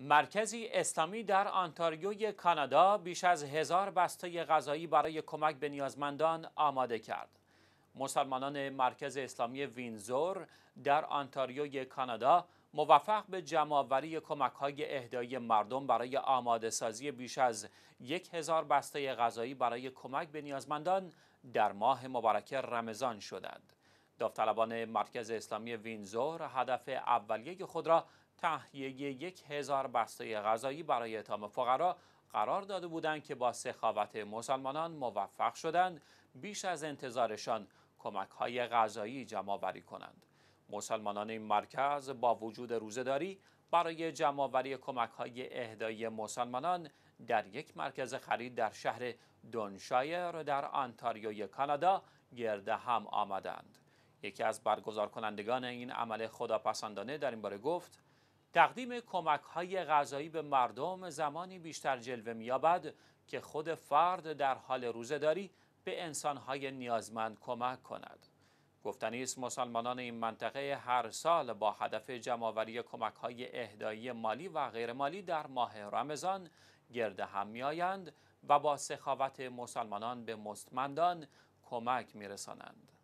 مرکزی اسلامی در آنتاریوی کانادا بیش از هزار بسته غذایی برای کمک به نیازمندان آماده کرد. مسلمانان مرکز اسلامی وینزور در آنتاریوی کانادا موفق به جمعآوری کمکهای اهدایی مردم برای آماده سازی بیش از یک هزار بسته غذایی برای کمک به نیازمندان در ماه مبارک رمضان شدند. داوطلبان مرکز اسلامی وینزور هدف اولیه خود را تهیه یک هزار بسته غذایی برای اتام فقرا قرار داده بودند که با سخاوت مسلمانان موفق شدند بیش از انتظارشان کمک های غذایی جمع کنند مسلمانان این مرکز با وجود روزداری برای جمع آوری کمک های اهدایی مسلمانان در یک مرکز خرید در شهر دونشایر در آنتاریوی کانادا گرد هم آمدند یکی از برگزار کنندگان این عمل خداپسندانه در این باره گفت تقدیم کمک های غذایی به مردم زمانی بیشتر جلوه میابد که خود فرد در حال روزداری به انسان های نیازمند کمک کند گفتنی است مسلمانان این منطقه هر سال با هدف جمعآوری کمک های اهدایی مالی و غیرمالی در ماه رمضان گرد هم میآیند و با سخاوت مسلمانان به مستمندان کمک رسانند.